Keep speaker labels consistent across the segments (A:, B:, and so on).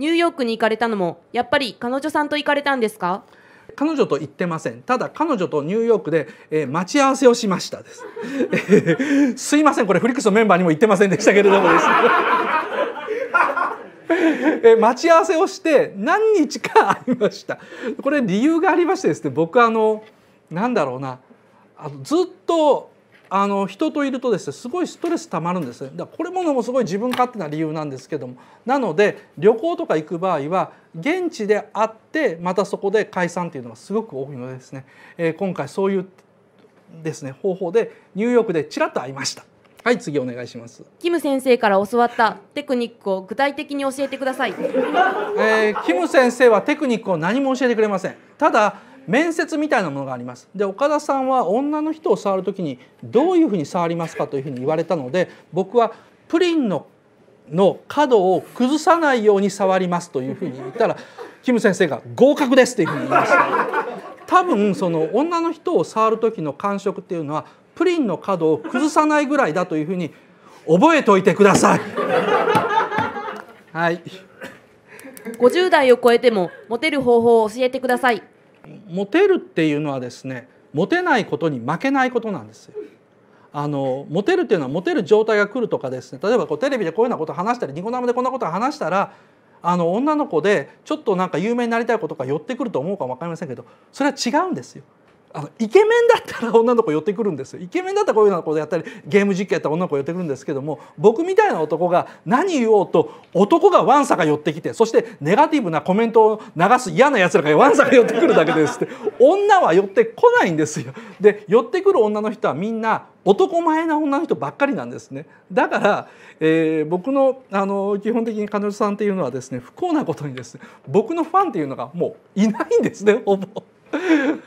A: ニューヨークに行かれたのもやっぱり彼女さんと行かれたんですか
B: 彼女と行ってませんただ彼女とニューヨークで、えー、待ち合わせをしましたです すいませんこれフリックスのメンバーにも言ってませんでしたけれどもです え待ち合わせをして何日かありましたこれ理由がありましてですね僕あのなんだろうなあのずっとあの人といるとですねすごいストレスたまるんですねだからこれものもすごい自分勝手な理由なんですけどもなので旅行とか行く場合は現地で会ってまたそこで解散っていうのがすごく多いのでですね、えー、今回そういうですね方法でニューヨークでちらっと会いました。はい次お願いします
A: キム先生から教わったテクニックを具体的に教えてください、え
B: ー、キム先生はテクニックを何も教えてくれませんただ面接みたいなものがありますで岡田さんは女の人を触る時にどういうふうに触りますかというふうに言われたので僕はプリンのの角を崩さないように触りますというふうに言ったら キム先生が「合格です」というふうに言いました。多分その女の人を触る時の感触っていうのはプリンの角を崩さないぐらいだというふうに覚えておいてください。はい。
A: 50代を超えてもモテる方法を教えてください。
B: モテるっていうのはですねモテないことに負けないことなんですよ。あのモテるっていうのはモテる状態が来るとかですね例えばこうテレビでこういうようなこと話したりニコ生でこんなこと話したらあの女の子でちょっとなんか有名になりたい子とか寄ってくると思うかも分かりませんけどそれは違うんですよ。あのイケメンだったら女の子寄ってくるんですよイケメンだったらこういうようなことやったりゲーム実況やったら女の子寄ってくるんですけども僕みたいな男が何言おうと男がわんさか寄ってきてそしてネガティブなコメントを流す嫌なやつらがわんさか寄ってくるだけですって女は寄ってこないんですよ。で寄ってくる女の人はみんな男前な女の人ばっかりなんですねだから、えー、僕のあの基本的に彼女さんっていうのはですね不幸なことにですね僕のファンっていうのがもういないんですねほぼ。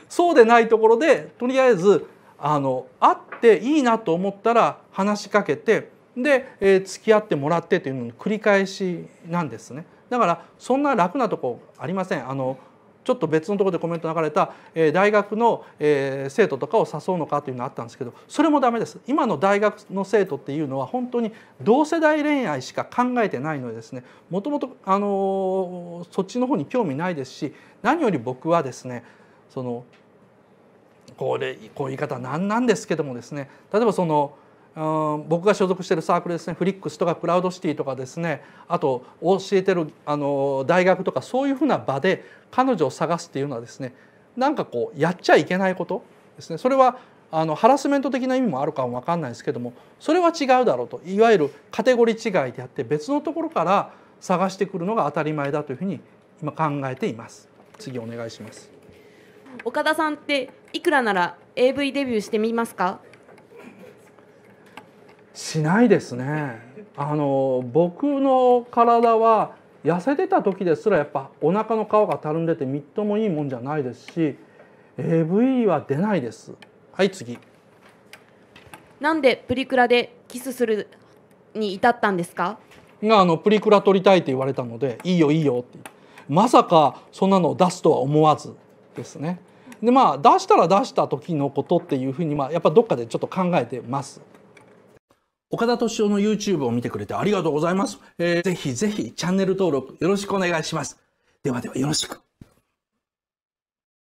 B: そうでないところでとりあえずあの会っていいなと思ったら話しかけてで、えー、付き合ってもらってというのの繰り返しなんですね。だからそんな楽なとこありません。あのちょっと別のところでコメント流れた、えー、大学の、えー、生徒とかを誘うのかというのあったんですけどそれもダメです今の大学の生徒っていうのは本当に同世代恋愛しか考えてないのでですねもともと、あのそっちの方に興味ないですし何より僕はですねそのこれこういう言い方は何なんですけどもですね例えばその僕が所属しているサークルですねフリックスとかクラウドシティとかですねあと教えてるあの大学とかそういうふうな場で彼女を探すっていうのはですねなんかこうやっちゃいけないことですねそれはあのハラスメント的な意味もあるかも分かんないですけどもそれは違うだろうといわゆるカテゴリー違いであって別のところから探してくるのが当たり前だというふうに今考えています。次お願いします
A: 岡田さんっていくらなら AV デビューしてみますか
B: しないですねあの僕の体は痩せてた時ですらやっぱお腹の皮がたるんでてみっともいいもんじゃないですし AV は出ないですはい次
A: なんでプリクラでキスするに至ったんですか
B: があのプリクラ撮りたいって言われたのでいいよいいよってまさかそんなのを出すとは思わずですね。でまあ出したら出した時のことっていうふうに、まあ、やっぱどっかでちょっと考えてます。岡田敏夫の YouTube を見てくれてありがとうございます。えー、ぜひぜひチャンネル登録よろしくお願いします。ではではよろしく。